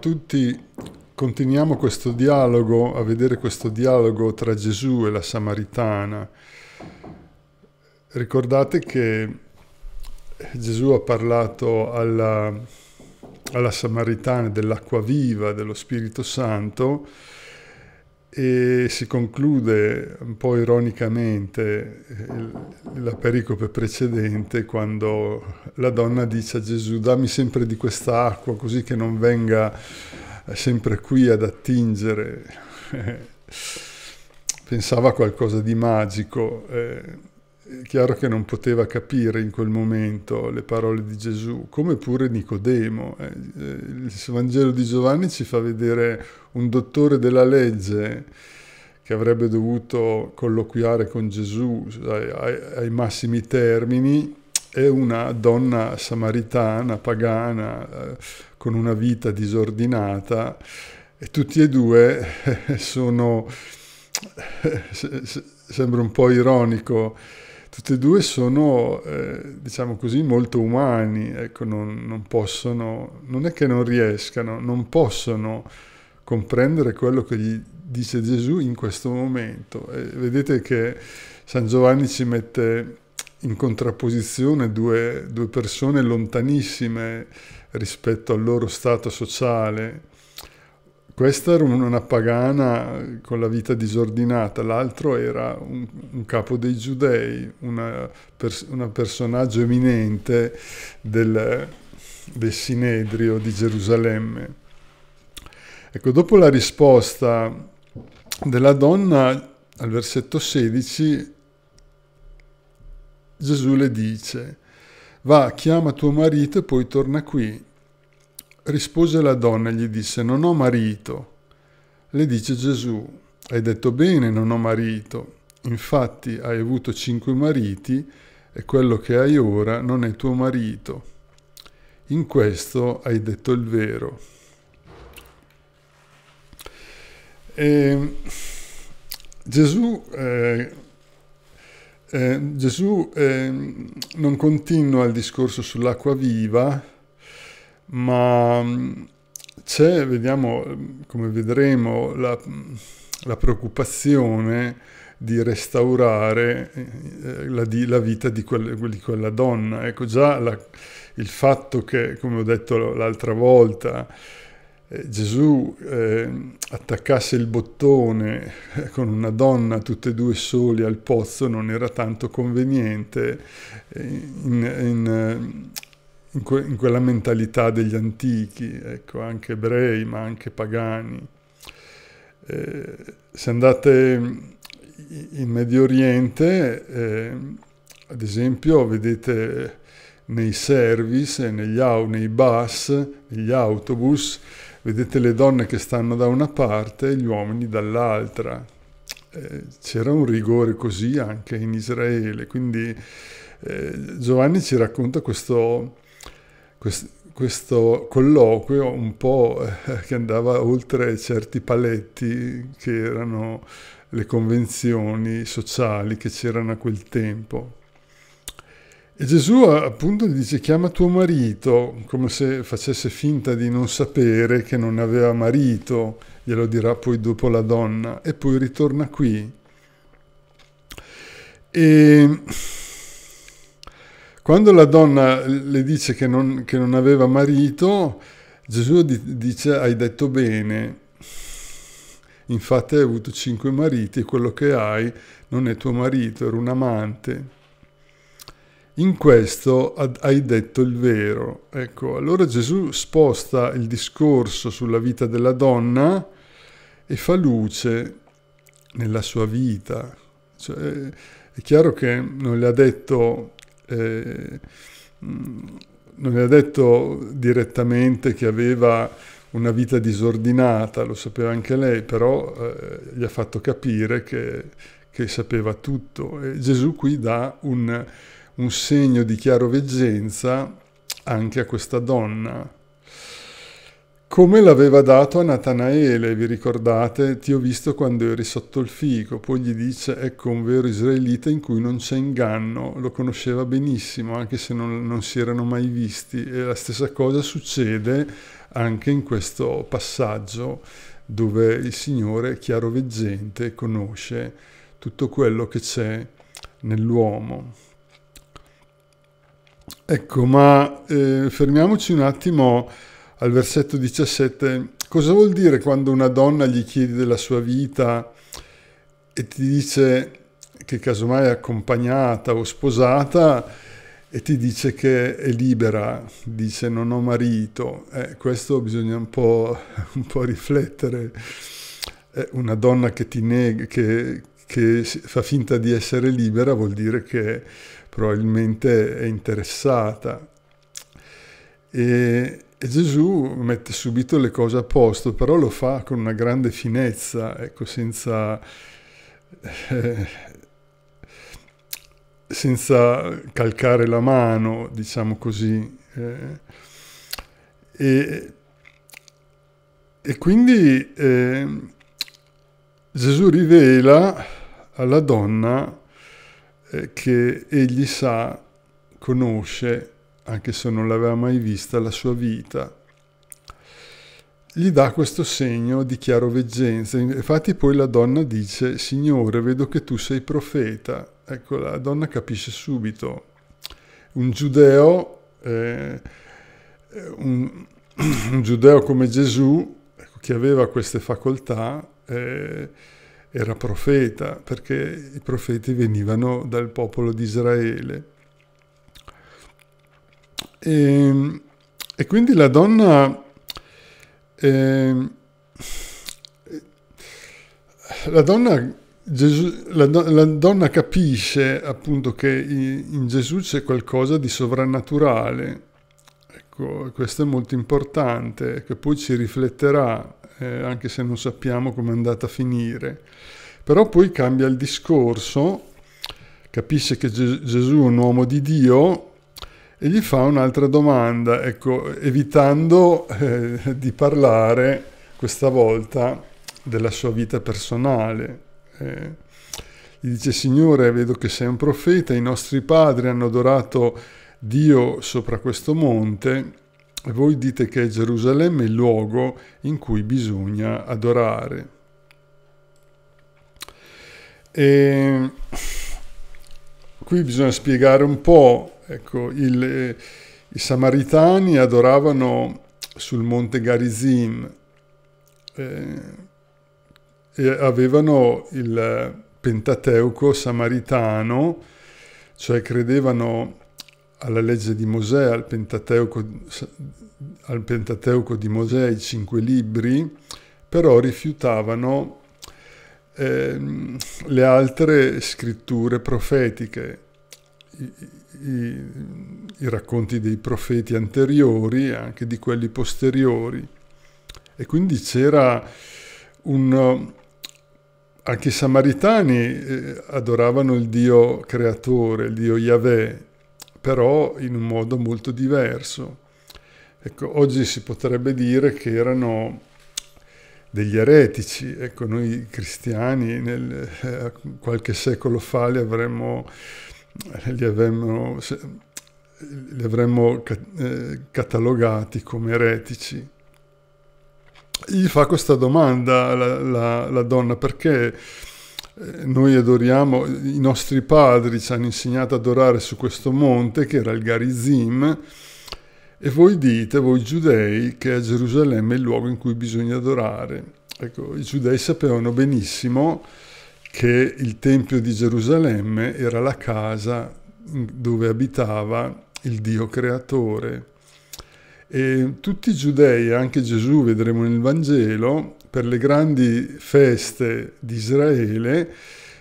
tutti continuiamo questo dialogo, a vedere questo dialogo tra Gesù e la Samaritana. Ricordate che Gesù ha parlato alla, alla Samaritana dell'acqua viva, dello Spirito Santo, e si conclude un po' ironicamente eh, la pericope precedente quando la donna dice a Gesù dammi sempre di questa acqua così che non venga sempre qui ad attingere pensava a qualcosa di magico eh, chiaro che non poteva capire in quel momento le parole di Gesù, come pure Nicodemo. Eh, eh, il Vangelo di Giovanni ci fa vedere un dottore della legge che avrebbe dovuto colloquiare con Gesù ai, ai, ai massimi termini e una donna samaritana, pagana, eh, con una vita disordinata e tutti e due sono, sembra un po' ironico, tutti e due sono, eh, diciamo così, molto umani, ecco, non, non, possono, non è che non riescano, non possono comprendere quello che gli dice Gesù in questo momento. E vedete che San Giovanni ci mette in contrapposizione due, due persone lontanissime rispetto al loro stato sociale, questa era una pagana con la vita disordinata, l'altro era un, un capo dei giudei, un pers personaggio eminente del, del Sinedrio di Gerusalemme. Ecco, dopo la risposta della donna al versetto 16, Gesù le dice, va, chiama tuo marito e poi torna qui. Rispose la donna e gli disse, non ho marito. Le dice Gesù, hai detto bene, non ho marito. Infatti hai avuto cinque mariti e quello che hai ora non è tuo marito. In questo hai detto il vero. E Gesù, eh, eh, Gesù eh, non continua il discorso sull'acqua viva, ma mm, c'è, vediamo, mm, come vedremo, la, mm, la preoccupazione di restaurare eh, la, di, la, vita di, quel, di, quella donna. Ecco, già la, il fatto che, come ho detto l'altra volta, eh, Gesù eh, attaccasse il bottone eh, con una donna, tutte e due soli al pozzo, non era tanto conveniente in, in, in, que in quella mentalità degli antichi, ecco, anche ebrei ma anche pagani. Eh, se andate in Medio Oriente, eh, ad esempio, vedete nei service, negli, nei bus, negli autobus, vedete le donne che stanno da una parte e gli uomini dall'altra. Eh, c'era un rigore così anche in Israele, quindi eh, Giovanni ci racconta questo, questo colloquio un po' eh, che andava oltre certi paletti che erano le convenzioni sociali che c'erano a quel tempo. E Gesù appunto gli dice chiama tuo marito, come se facesse finta di non sapere che non aveva marito, glielo dirà poi dopo la donna, e poi ritorna qui. E quando la donna le dice che non, che non aveva marito, Gesù dice hai detto bene, infatti hai avuto cinque mariti e quello che hai non è tuo marito, era un amante. In questo hai detto il vero. Ecco, allora Gesù sposta il discorso sulla vita della donna e fa luce nella sua vita. Cioè, è chiaro che non le ha detto eh, mm, non ha detto direttamente che aveva una vita disordinata, lo sapeva anche lei, però eh, gli ha fatto capire che, che sapeva tutto. E Gesù qui dà un, un segno di chiaroveggenza anche a questa donna, come l'aveva dato a Natanaele, vi ricordate? Ti ho visto quando eri sotto il fico. Poi gli dice, ecco un vero israelita in cui non c'è inganno. Lo conosceva benissimo, anche se non, non si erano mai visti. E la stessa cosa succede anche in questo passaggio dove il Signore chiaroveggente conosce tutto quello che c'è nell'uomo. Ecco, ma eh, fermiamoci un attimo al versetto 17, cosa vuol dire quando una donna gli chiede della sua vita e ti dice che casomai è accompagnata o sposata e ti dice che è libera, dice non ho marito. Eh, questo bisogna un po', un po riflettere. Eh, una donna che ti nega, che, che fa finta di essere libera vuol dire che probabilmente è interessata. E, e Gesù mette subito le cose a posto, però lo fa con una grande finezza, ecco, senza, eh, senza calcare la mano, diciamo così. Eh, e, e, quindi eh, Gesù rivela alla donna eh, che egli sa, conosce, anche se non l'aveva mai vista, la sua vita. Gli dà questo segno di chiaroveggenza. Infatti poi la donna dice, Signore, vedo che tu sei profeta. Ecco, la donna capisce subito. Un giudeo, eh, un, un giudeo come Gesù, ecco, che aveva queste facoltà, eh, era profeta, perché i profeti venivano dal popolo di Israele. E, ehm, e quindi la donna... Eh, la donna Gesù, la, la, donna capisce appunto che in Gesù c'è qualcosa di sovrannaturale, ecco, questo è molto importante, che poi ci rifletterà, eh, anche se non sappiamo come è andata a finire. Però poi cambia il discorso, capisce che Gesù è un uomo di Dio, e gli fa un'altra domanda, ecco, evitando eh, di parlare questa volta della sua vita personale. Eh, gli dice, Signore, vedo che sei un profeta, i nostri padri hanno adorato Dio sopra questo monte, e voi dite che Gerusalemme è il luogo in cui bisogna adorare. E qui bisogna spiegare un po', ecco, il, eh, i samaritani adoravano sul monte Garizim eh, e avevano il Pentateuco samaritano, cioè credevano alla legge di Mosè, al Pentateuco, al Pentateuco di Mosè, i cinque libri, però rifiutavano ehm, le altre scritture profetiche, i, i, i racconti dei profeti anteriori e anche di quelli posteriori. E quindi c'era un, anche i samaritani eh, adoravano il Dio creatore, il Dio Yahweh, però in un modo molto diverso. Ecco, oggi si potrebbe dire che erano degli eretici. Ecco, noi cristiani nel, eh, qualche secolo fa li avremmo, eh, li avremmo, li avremmo eh, catalogati come eretici. Gli fa questa domanda la, la, la donna, perché eh, noi adoriamo, i nostri padri ci hanno insegnato ad adorare su questo monte che era il Garizim, e voi dite, voi giudei, che a Gerusalemme è il luogo in cui bisogna adorare. Ecco, i giudei sapevano benissimo che il Tempio di Gerusalemme era la casa dove abitava il Dio creatore. E tutti i giudei, anche Gesù, vedremo nel Vangelo, per le grandi feste di Israele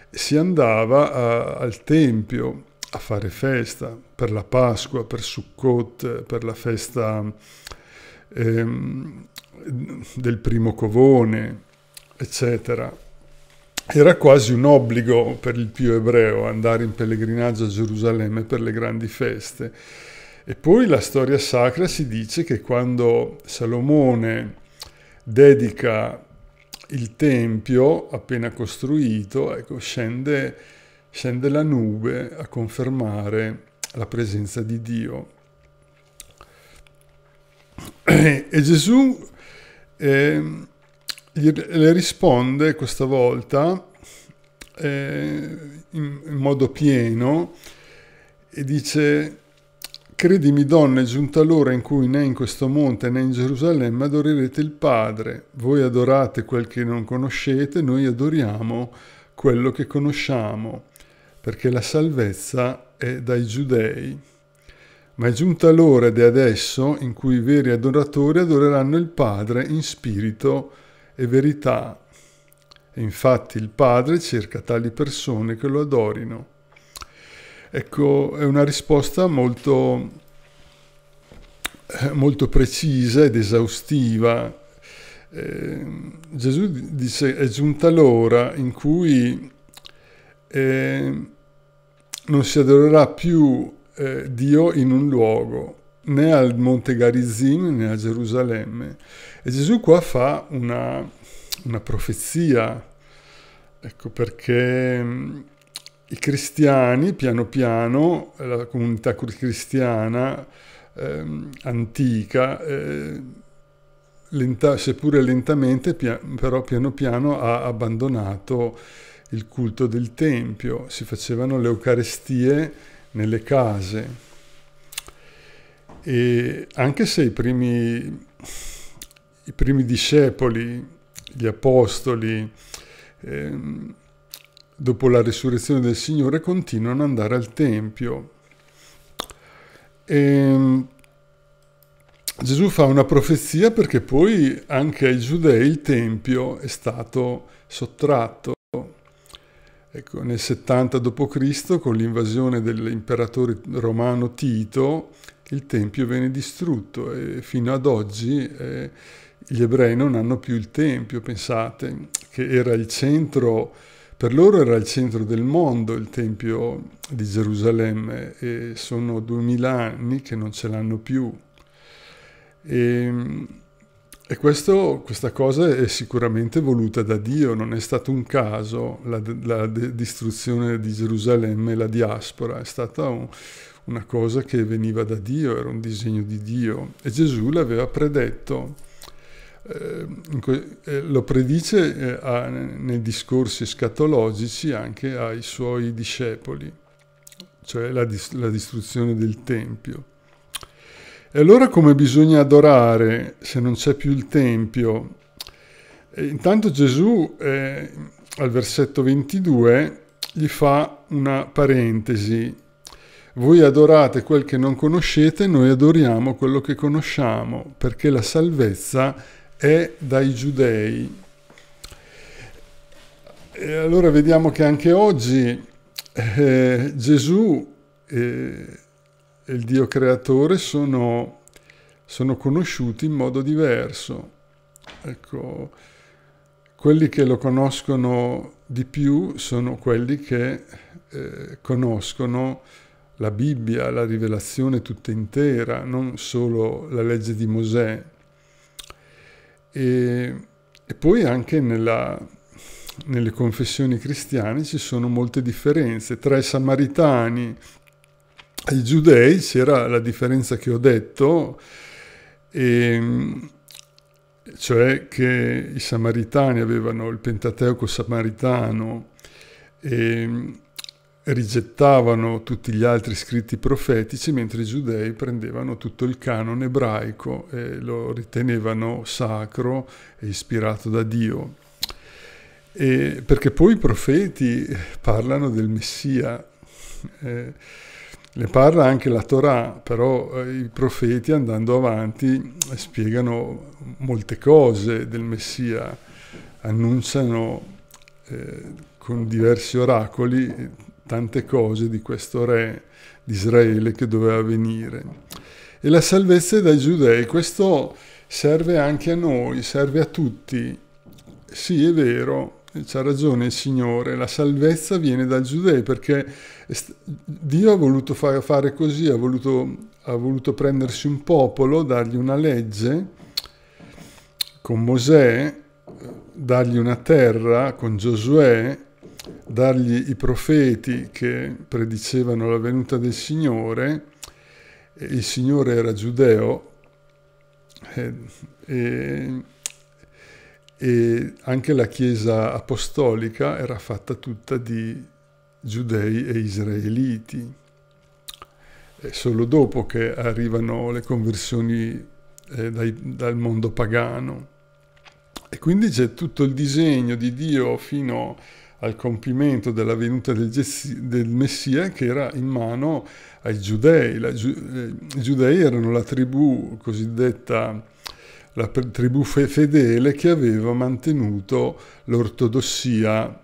si andava a, al Tempio a fare festa, per la Pasqua, per Sukkot, per la festa ehm, del primo covone, eccetera. Era quasi un obbligo per il più ebreo andare in pellegrinaggio a Gerusalemme per le grandi feste. E poi la storia sacra si dice che quando Salomone dedica il tempio appena costruito, ecco, scende, scende la nube a confermare la presenza di Dio. E Gesù eh, le risponde questa volta eh, in, in modo pieno e dice Credimi, donne, è giunta l'ora in cui né in questo monte né in Gerusalemme adorerete il Padre. Voi adorate quel che non conoscete, noi adoriamo quello che conosciamo, perché la salvezza e dai giudei. Ma è giunta l'ora di adesso in cui i veri adoratori adoreranno il Padre in spirito e verità. E infatti il Padre cerca tali persone che lo adorino. Ecco, è una risposta molto, molto precisa ed esaustiva. Eh, Gesù dice è giunta l'ora in cui eh, non si adorerà più eh, Dio in un luogo, né al Monte Garizim né a Gerusalemme. E Gesù qua fa una, una profezia, ecco perché mm, i cristiani, piano piano, la comunità cristiana eh, antica, eh, lenta, seppure lentamente, pia- però piano piano ha abbandonato il culto del Tempio, si facevano le Eucaristie nelle case. E anche se i primi, i primi discepoli, gli apostoli, ehm, dopo la risurrezione del Signore, continuano ad andare al Tempio. E ehm, Gesù fa una profezia perché poi anche ai giudei il Tempio è stato sottratto. Ecco, nel 70 d.C., con l'invasione dell'imperatore romano Tito, il Tempio venne distrutto e fino ad oggi eh, gli ebrei non hanno più il Tempio, pensate, che era il centro, per loro era il centro del mondo il Tempio di Gerusalemme e sono duemila anni che non ce l'hanno più. E, ehm, e questo, questa cosa è sicuramente voluta da Dio, non è stato un caso la, la distruzione di Gerusalemme la diaspora, è stata un, una cosa che veniva da Dio, era un disegno di Dio e Gesù l'aveva predetto. Eh, eh, lo predice eh, nei discorsi scatologici anche ai suoi discepoli, cioè la distruzione del Tempio. E allora come bisogna adorare se non c'è più il Tempio? E intanto Gesù eh, al versetto 22 gli fa una parentesi. Voi adorate quel che non conoscete, noi adoriamo quello che conosciamo, perché la salvezza è dai giudei. E allora vediamo che anche oggi eh, Gesù eh, e il Dio creatore sono, sono conosciuti in modo diverso. Ecco, quelli che lo conoscono di più sono quelli che eh, conoscono la Bibbia, la rivelazione tutta intera, non solo la legge di Mosè. E, e poi anche nella, nelle confessioni cristiane ci sono molte differenze. Tra i samaritani ai giudei c'era la differenza che ho detto, e, ehm, cioè che i samaritani avevano il Pentateuco samaritano e ehm, rigettavano tutti gli altri scritti profetici, mentre i giudei prendevano tutto il canone ebraico e lo ritenevano sacro e ispirato da Dio. E perché poi i profeti parlano del Messia. Eh, ne parla anche la Torah, però eh, i profeti andando avanti eh, spiegano molte cose del Messia, annunciano eh, con diversi oracoli eh, tante cose di questo re di Israele che doveva venire. E la salvezza dai giudei, questo serve anche a noi, serve a tutti. Sì, è vero, C'ha ragione il Signore, la salvezza viene dal giudei perché Dio ha voluto fare così, ha voluto, ha voluto prendersi un popolo, dargli una legge, con Mosè, dargli una terra, con Giosuè, dargli i profeti che predicevano la venuta del Signore. Il Signore era giudeo. Eh, e, e e anche la chiesa apostolica era fatta tutta di giudei e israeliti. È solo dopo che arrivano le conversioni eh, dai, dal mondo pagano. E quindi c'è tutto il disegno di Dio fino al compimento della venuta del, del Messia che era in mano ai giudei. Eh, I giudei erano la tribù cosiddetta la tribù fedele che aveva mantenuto l'ortodossia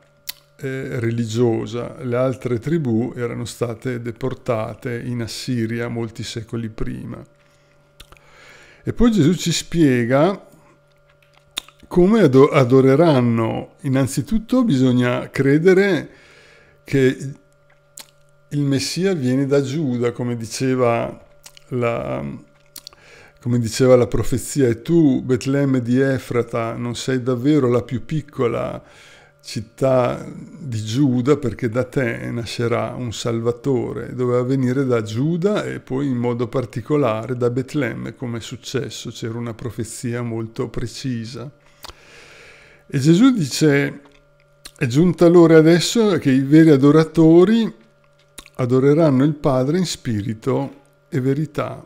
eh, religiosa. Le altre tribù erano state deportate in Assiria molti secoli prima. E poi Gesù ci spiega come adoreranno. Innanzitutto bisogna credere che il Messia viene da Giuda, come diceva la, come diceva la profezia, e tu, Betlemme di Efrata, non sei davvero la più piccola città di Giuda, perché da te nascerà un Salvatore. Doveva venire da Giuda e poi in modo particolare da Betlemme, come è successo, c'era una profezia molto precisa. E Gesù dice, è giunta l'ora adesso che i veri adoratori adoreranno il Padre in spirito e verità.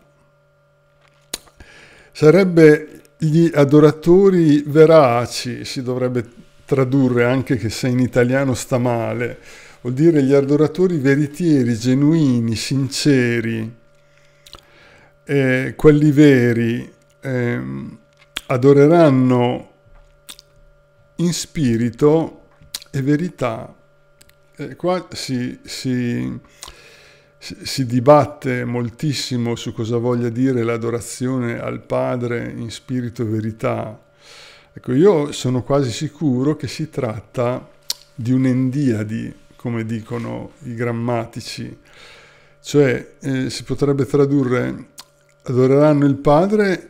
Sarebbe gli adoratori veraci, si dovrebbe tradurre anche che se in italiano sta male, vuol dire gli adoratori veritieri, genuini, sinceri, eh, quelli veri, eh, adoreranno in spirito e verità. Eh, qua si, si si dibatte moltissimo su cosa voglia dire l'adorazione al Padre in spirito e verità. Ecco, io sono quasi sicuro che si tratta di un'endiadi, come dicono i grammatici, cioè eh, si potrebbe tradurre adoreranno il Padre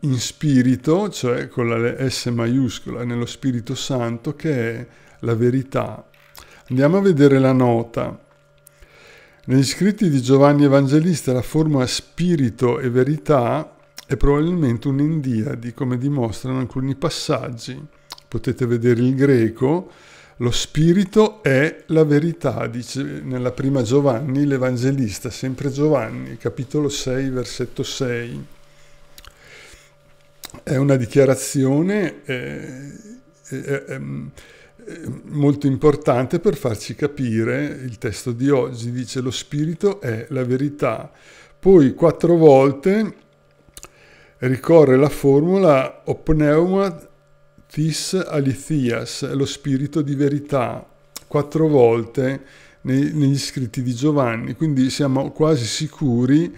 in spirito, cioè con la S maiuscola, nello Spirito Santo, che è la verità. Andiamo a vedere la nota. Negli scritti di Giovanni Evangelista la formula spirito e verità è probabilmente un di come dimostrano alcuni passaggi. Potete vedere il greco, lo spirito è la verità, dice nella prima Giovanni l'Evangelista, sempre Giovanni, capitolo 6, versetto 6. È una dichiarazione... Eh, eh, eh, eh, molto importante per farci capire, il testo di oggi dice lo spirito è la verità. Poi quattro volte ricorre la formula opneuma tis alithias, lo spirito di verità, quattro volte nei, negli scritti di Giovanni, quindi siamo quasi sicuri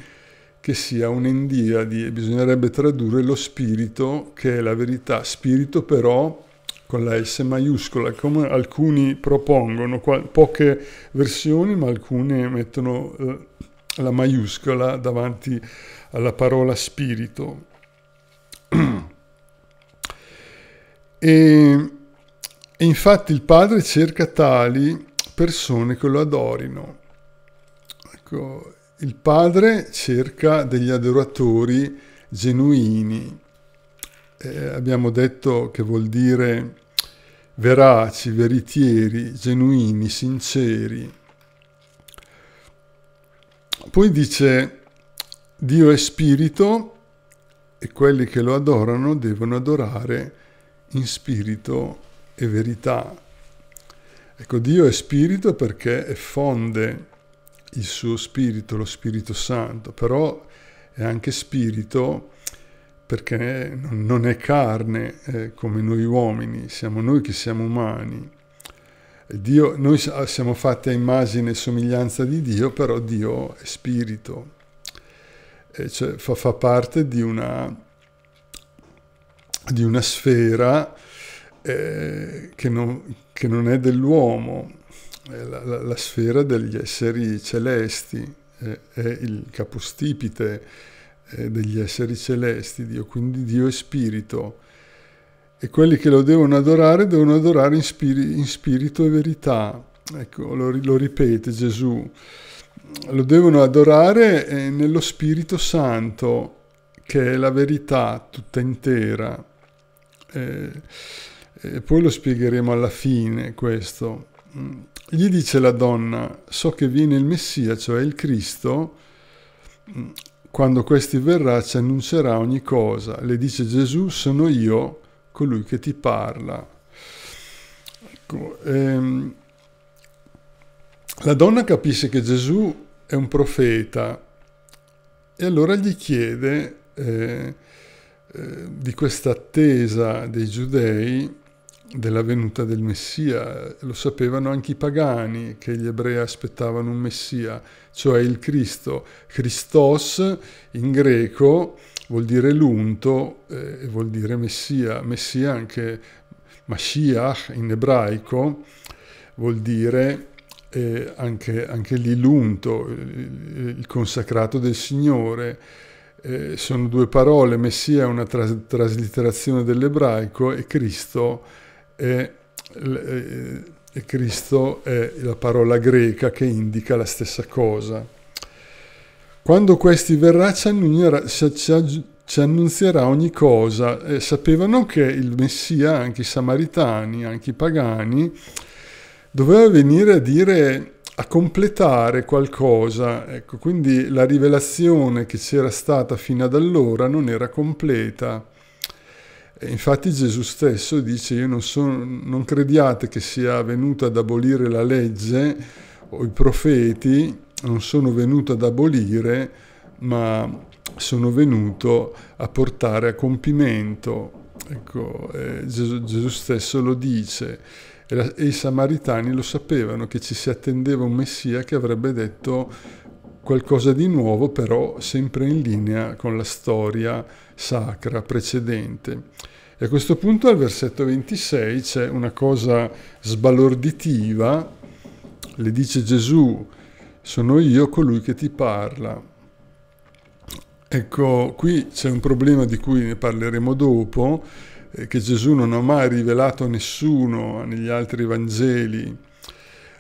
che sia un e bisognerebbe tradurre lo spirito che è la verità, spirito però con la S maiuscola, come alcuni propongono, poche versioni, ma alcune mettono eh, la maiuscola davanti alla parola spirito. e, e infatti il Padre cerca tali persone che lo adorino. Ecco, il Padre cerca degli adoratori genuini eh, abbiamo detto che vuol dire veraci, veritieri, genuini, sinceri. Poi dice Dio è spirito e quelli che lo adorano devono adorare in spirito e verità. Ecco, Dio è spirito perché effonde il suo spirito, lo Spirito Santo, però è anche spirito perché non è carne eh, come noi uomini, siamo noi che siamo umani. Dio, noi siamo fatti a immagine e somiglianza di Dio, però Dio è spirito, e cioè fa, fa, parte di una, di una sfera eh, che, non, che, non, è dell'uomo, è la, la, la, sfera degli esseri celesti, è, è il capostipite, eh, degli esseri celesti, Dio, quindi Dio è spirito e quelli che lo devono adorare devono adorare in, spiri- in spirito e verità. Ecco, lo, lo, ripete Gesù. Lo devono adorare eh, nello Spirito Santo, che è la verità tutta intera. Eh, e eh, poi lo spiegheremo alla fine questo. Mm, gli dice la donna, so che viene il Messia, cioè il Cristo, mm, quando questi verrà ci annuncerà ogni cosa. Le dice Gesù, sono io colui che ti parla. Ecco, ehm, la donna capisce che Gesù è un profeta e allora gli chiede eh, eh, di questa attesa dei giudei della venuta del Messia. Lo sapevano anche i pagani che gli ebrei aspettavano un Messia, cioè il Cristo. Christos in greco vuol dire l'unto eh, e vuol dire Messia. Messia anche Mashiach in ebraico vuol dire eh, anche, anche lì l'unto, il, il consacrato del Signore. Eh, sono due parole, Messia è una tras traslitterazione dell'ebraico e Cristo è è, e Cristo è la parola greca che indica la stessa cosa. Quando questi verrà ci annunzierà, ogni cosa. E eh, sapevano che il Messia, anche i samaritani, anche i pagani, doveva venire a dire a completare qualcosa, ecco, quindi la rivelazione che c'era stata fino ad allora non era completa. Infatti Gesù stesso dice io non, sono, non crediate che sia venuto ad abolire la legge o i profeti, non sono venuto ad abolire, ma sono venuto a portare a compimento. Ecco, eh, Gesù, Gesù, stesso lo dice e, la, e i samaritani lo sapevano che ci si attendeva un Messia che avrebbe detto qualcosa di nuovo però sempre in linea con la storia sacra precedente. E a questo punto al versetto 26 c'è una cosa sbalorditiva, le dice Gesù, sono io colui che ti parla. Ecco, qui c'è un problema di cui ne parleremo dopo, eh, che Gesù non ha mai rivelato a nessuno eh, negli altri Vangeli,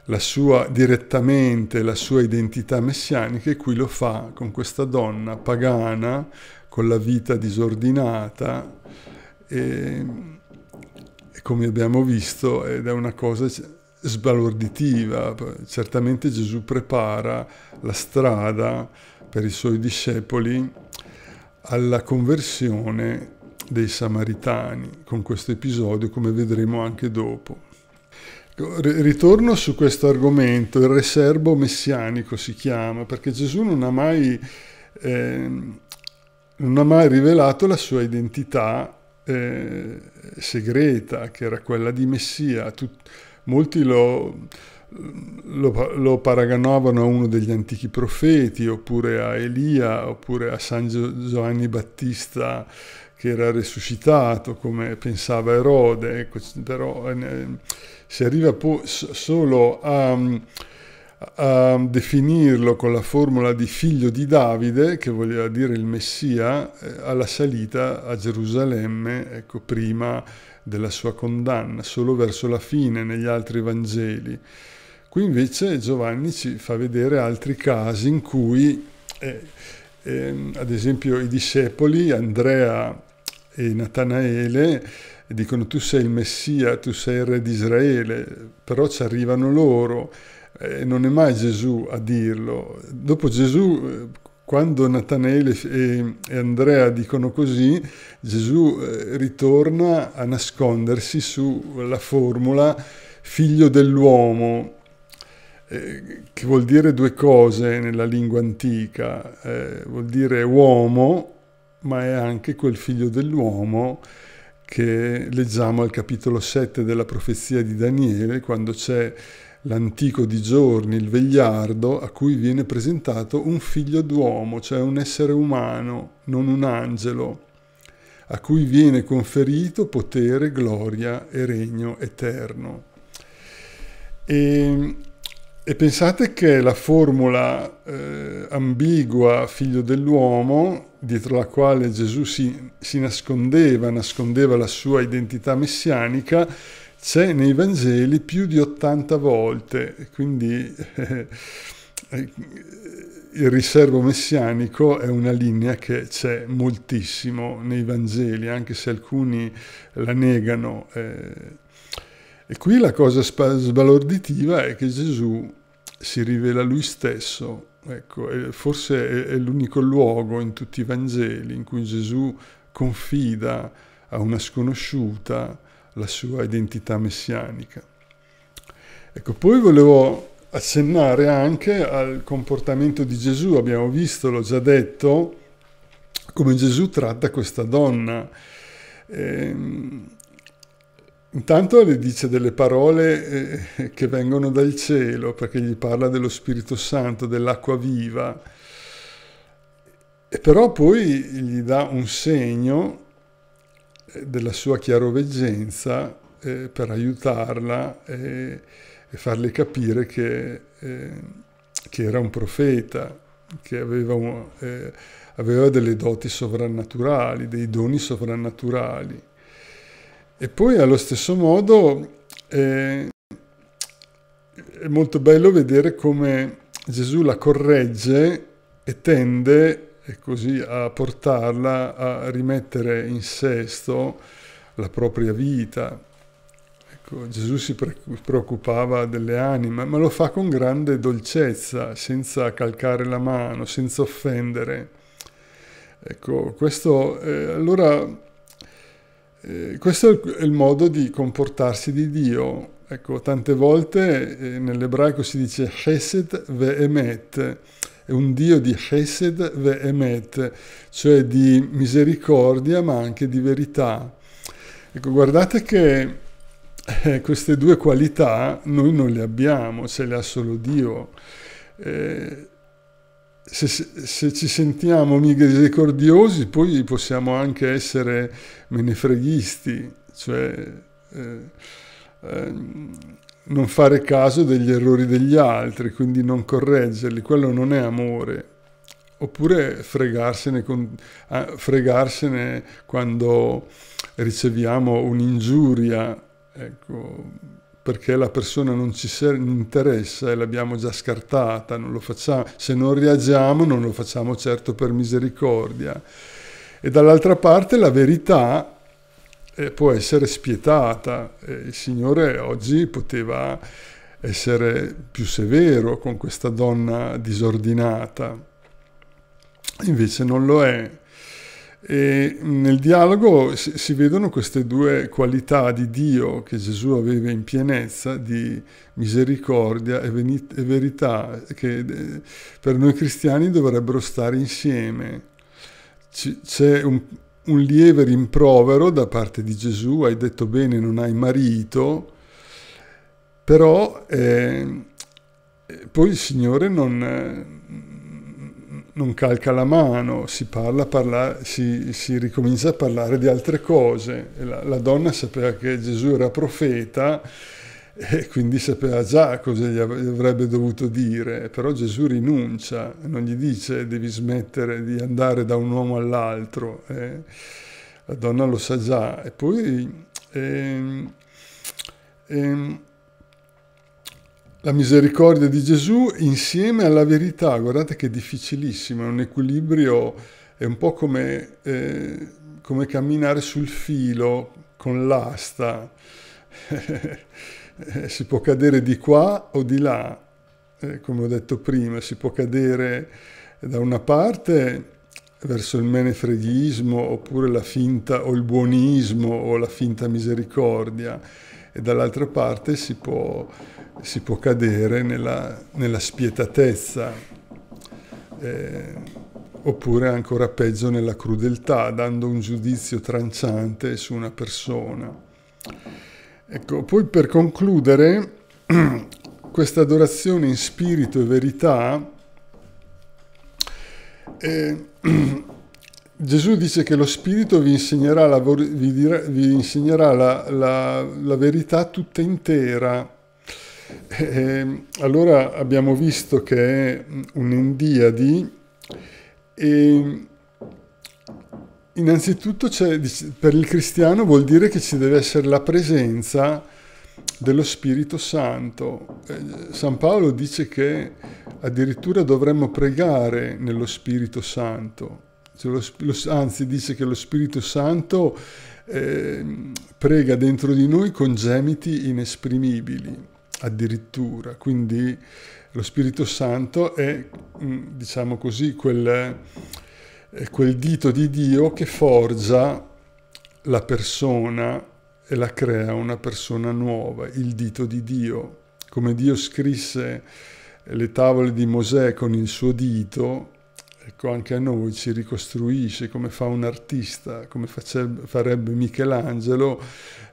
la sua direttamente la sua identità messianica e qui lo fa con questa donna pagana, con la vita disordinata e, e come abbiamo visto ed è una cosa sbalorditiva. Certamente Gesù prepara la strada per i suoi discepoli alla conversione dei samaritani con questo episodio come vedremo anche dopo. Ecco, ritorno su questo argomento, il reserbo messianico si chiama, perché Gesù non ha mai, eh, non ha mai rivelato la sua identità eh, segreta, che era quella di Messia. Tut- molti lo, lo, lo, paragonavano a uno degli antichi profeti, oppure a Elia, oppure a San Gio- Giovanni Battista che era risuscitato, come pensava Erode, ecco, però... Eh, si arriva solo a, a, definirlo con la formula di figlio di Davide, che voleva dire il Messia, eh, alla salita a Gerusalemme, ecco, prima della sua condanna, solo verso la fine negli altri Vangeli. Qui invece Giovanni ci fa vedere altri casi in cui, eh, eh, ad esempio, i discepoli, Andrea e Natanaele, dicono tu sei il Messia, tu sei il re di Israele, però ci arrivano loro eh, e non è mai Gesù a dirlo. Dopo Gesù, eh, quando Natanaele e Andrea dicono così, Gesù eh, ritorna a nascondersi sulla formula figlio dell'uomo, che vuol dire due cose nella lingua antica, vuol dire uomo, ma è anche quel figlio dell'uomo che leggiamo al capitolo 7 della profezia di Daniele, quando c'è l'antico di giorni, il vegliardo, a cui viene presentato un figlio d'uomo, cioè un essere umano, non un angelo, a cui viene conferito potere, gloria e regno eterno. E e pensate che la formula eh, ambigua figlio dell'uomo, dietro la quale Gesù si, si, nascondeva, nascondeva la sua identità messianica, c'è nei Vangeli più di 80 volte, quindi eh, eh, il riservo messianico è una linea che c'è moltissimo nei Vangeli, anche se alcuni la negano. Eh, e qui la cosa sbalorditiva è che Gesù si rivela lui stesso. Ecco, forse è, l'unico luogo in tutti i Vangeli in cui Gesù confida a una sconosciuta la sua identità messianica. Ecco, poi volevo accennare anche al comportamento di Gesù, abbiamo visto, l'ho già detto, come Gesù tratta questa donna. Ehm, Intanto le dice delle parole eh, che vengono dal cielo, perché gli parla dello Spirito Santo, dell'acqua viva, e però poi gli dà un segno eh, della sua chiaroveggenza eh, per aiutarla e, eh, e, farle capire che, eh, che era un profeta, che aveva, un, aveva delle doti sovrannaturali, dei doni sovrannaturali. E poi allo stesso modo eh, è molto bello vedere come Gesù la corregge e tende e così a portarla a rimettere in sesto la propria vita. Ecco, Gesù si preoccupava delle anime, ma lo fa con grande dolcezza, senza calcare la mano, senza offendere. Ecco, questo eh, allora eh, questo è il modo di comportarsi di Dio. Ecco, tante volte eh, nell'ebraico si dice Chesed ve'emet, è un Dio di Chesed ve'emet, cioè di misericordia ma anche di verità. Ecco, guardate che eh, queste due qualità noi non le abbiamo, ce le ha solo Dio. Eh, se, se, ci sentiamo misericordiosi, poi possiamo anche essere menefreghisti, cioè eh, eh, non fare caso degli errori degli altri, quindi non correggerli, quello non è amore. Oppure fregarsene, con, eh, fregarsene quando riceviamo un'ingiuria, ecco, perché la persona non ci interessa e l'abbiamo già scartata, non facciamo, se non reagiamo non lo facciamo certo per misericordia. E dall'altra parte la verità eh, può essere spietata. Eh, il Signore oggi poteva essere più severo con questa donna disordinata, invece non lo è. E nel dialogo si, vedono queste due qualità di Dio che Gesù aveva in pienezza, di misericordia e, venit- e verità, che eh, per noi cristiani dovrebbero stare insieme. C- c'è un, un lieve rimprovero da parte di Gesù, hai detto bene, non hai marito, però eh, poi il Signore non, non calca la mano, si, parla, parla, si, si ricomincia a parlare di altre cose. La, la, donna sapeva che Gesù era profeta e quindi sapeva già cosa gli avrebbe dovuto dire, però Gesù rinuncia, non gli dice devi smettere di andare da un uomo all'altro, eh. la donna lo sa già. E poi... Eh, eh, la misericordia di Gesù insieme alla verità, guardate che è difficilissimo, è un equilibrio, è un po' come, eh, come camminare sul filo con l'asta. si può cadere di qua o di là, eh, come ho detto prima, si può cadere da una parte verso il menefreghismo oppure la finta o il buonismo o la finta misericordia e dall'altra parte si può si può cadere nella, nella spietatezza, eh, oppure ancora peggio nella crudeltà, dando un giudizio tranciante su una persona. Ecco, poi per concludere, questa adorazione in spirito e verità, eh, Gesù dice che lo Spirito vi insegnerà la, vi dirà, vi insegnerà la, la, la verità tutta intera eh, allora abbiamo visto che è un'endiadi e innanzitutto per il cristiano vuol dire che ci deve essere la presenza dello Spirito Santo. Eh, San Paolo dice che addirittura dovremmo pregare nello Spirito Santo, cioè lo, lo, anzi dice che lo Spirito Santo eh, prega dentro di noi con gemiti inesprimibili addirittura. Quindi lo Spirito Santo è, mm, diciamo così, quel, quel dito di Dio che forgia la persona e la crea una persona nuova, il dito di Dio. Come Dio scrisse le tavole di Mosè con il suo dito, ecco anche a noi ci ricostruisce come fa un artista, come farebbe Michelangelo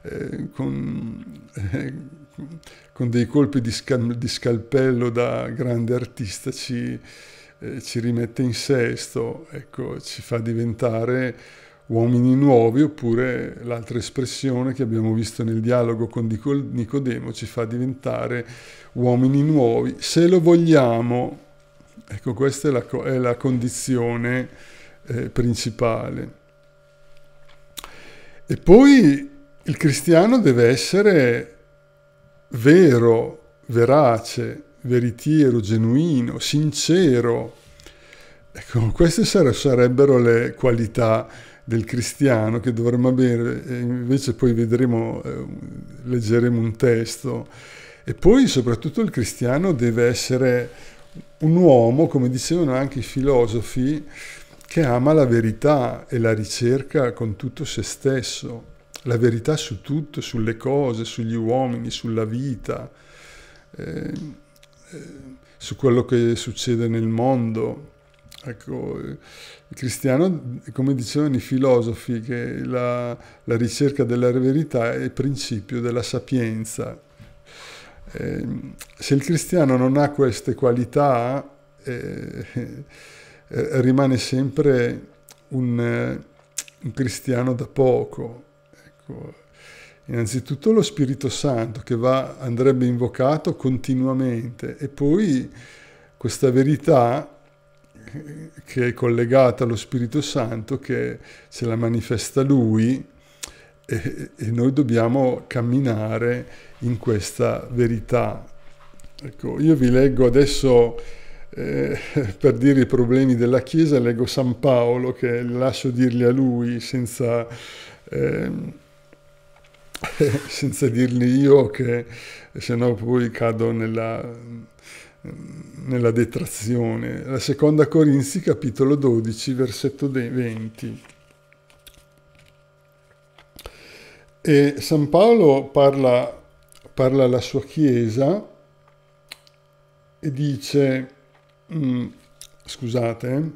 eh, con, eh, con dei colpi di, scal- di scalpello da grande artista ci, eh, ci, rimette in sesto, ecco, ci fa diventare uomini nuovi, oppure l'altra espressione che abbiamo visto nel dialogo con Nicodemo ci fa diventare uomini nuovi, se lo vogliamo. Ecco, questa è la, co- è la condizione eh, principale. E poi il cristiano deve essere vero, verace, veritiero, genuino, sincero. Ecco, queste sarebbero le qualità del cristiano che dovremmo avere, e invece poi vedremo, eh, leggeremo un testo. E poi soprattutto il cristiano deve essere un uomo, come dicevano anche i filosofi, che ama la verità e la ricerca con tutto se stesso la verità su tutto, sulle cose, sugli uomini, sulla vita, eh, eh, su quello che succede nel mondo. Ecco, il cristiano, come dicevano i filosofi, che la, la ricerca della verità è il principio della sapienza. Eh, se il cristiano non ha queste qualità, eh, eh, rimane sempre un, eh, un cristiano da poco Ecco. Innanzitutto lo Spirito Santo che va, andrebbe invocato continuamente e poi questa verità eh, che è collegata allo Spirito Santo che se la manifesta Lui e, e noi dobbiamo camminare in questa verità. Ecco, io vi leggo adesso eh, per dire i problemi della Chiesa, leggo San Paolo che lascio dirli a lui senza... Eh, senza dirgli io che sennò poi cado nella, nella detrazione. La seconda Corinzi, capitolo 12, versetto 20. E San Paolo parla, parla alla sua Chiesa e dice, mm, scusate, eh,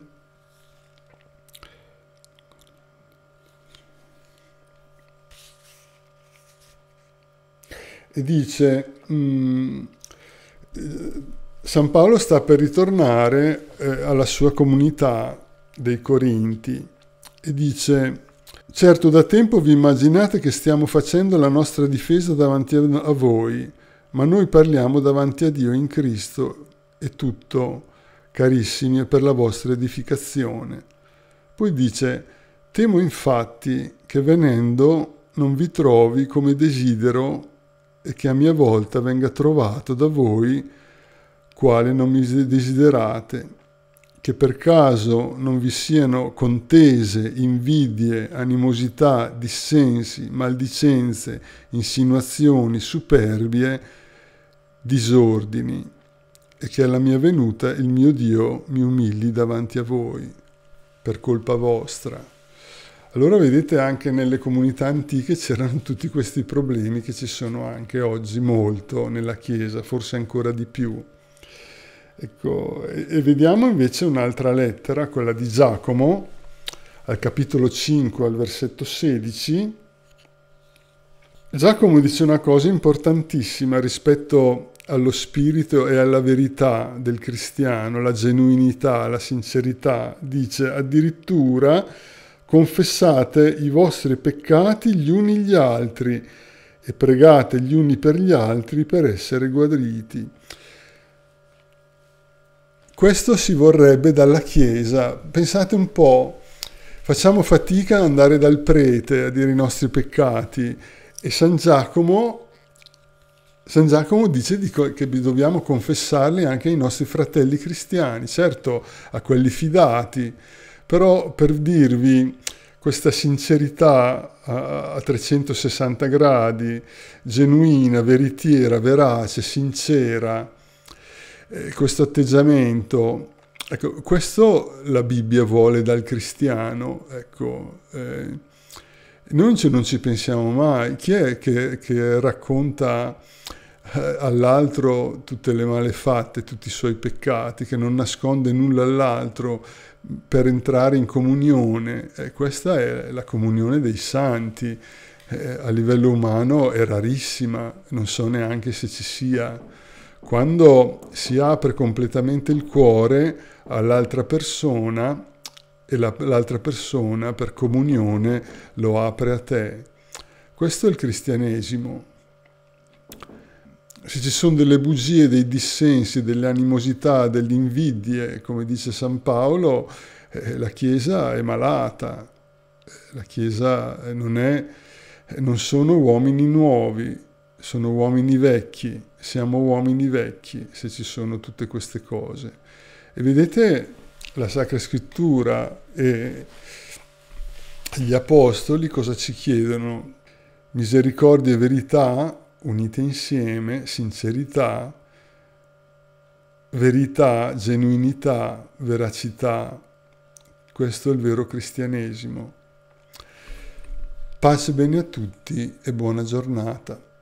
dice mm, eh, San Paolo sta per ritornare eh, alla sua comunità dei Corinti e dice certo da tempo vi immaginate che stiamo facendo la nostra difesa davanti a voi ma noi parliamo davanti a Dio in Cristo e tutto carissimi è per la vostra edificazione poi dice temo infatti che venendo non vi trovi come desidero e che a mia volta venga trovato da voi quale non mi desiderate, che per caso non vi siano contese, invidie, animosità, dissensi, maldicenze, insinuazioni, superbie, disordini, e che alla mia venuta il mio Dio mi umili davanti a voi, per colpa vostra. Allora vedete anche nelle comunità antiche c'erano tutti questi problemi che ci sono anche oggi molto nella Chiesa, forse ancora di più. Ecco, e vediamo invece un'altra lettera, quella di Giacomo, al capitolo 5, al versetto 16. Giacomo dice una cosa importantissima rispetto allo spirito e alla verità del cristiano, la genuinità, la sincerità. Dice addirittura confessate i vostri peccati gli uni gli altri e pregate gli uni per gli altri per essere guariti. Questo si vorrebbe dalla Chiesa. Pensate un po', facciamo fatica ad andare dal prete a dire i nostri peccati e San Giacomo San Giacomo dice che dobbiamo confessarli anche ai nostri fratelli cristiani, certo a quelli fidati, però per dirvi questa sincerità a 360 gradi, genuina, veritiera, verace, sincera, eh, questo atteggiamento, ecco, questo la Bibbia vuole dal cristiano, ecco, eh, noi non ci pensiamo mai, chi è che, che racconta eh, all'altro tutte le malefatte, tutti i suoi peccati, che non nasconde nulla all'altro, per entrare in comunione. Eh, questa è la comunione dei santi. Eh, a livello umano è rarissima, non so neanche se ci sia. Quando si apre completamente il cuore all'altra persona e la, l'altra persona per comunione lo apre a te. Questo è il cristianesimo se ci sono delle bugie, dei dissensi, delle animosità, delle invidie, come dice San Paolo, eh, la Chiesa è malata, la Chiesa eh, non, è, eh, non sono uomini nuovi, sono uomini vecchi, siamo uomini vecchi se ci sono tutte queste cose. E vedete la Sacra Scrittura e gli Apostoli cosa ci chiedono? Misericordia e verità unite insieme sincerità, verità, genuinità, veracità. Questo è il vero cristianesimo. Pace bene a tutti e buona giornata.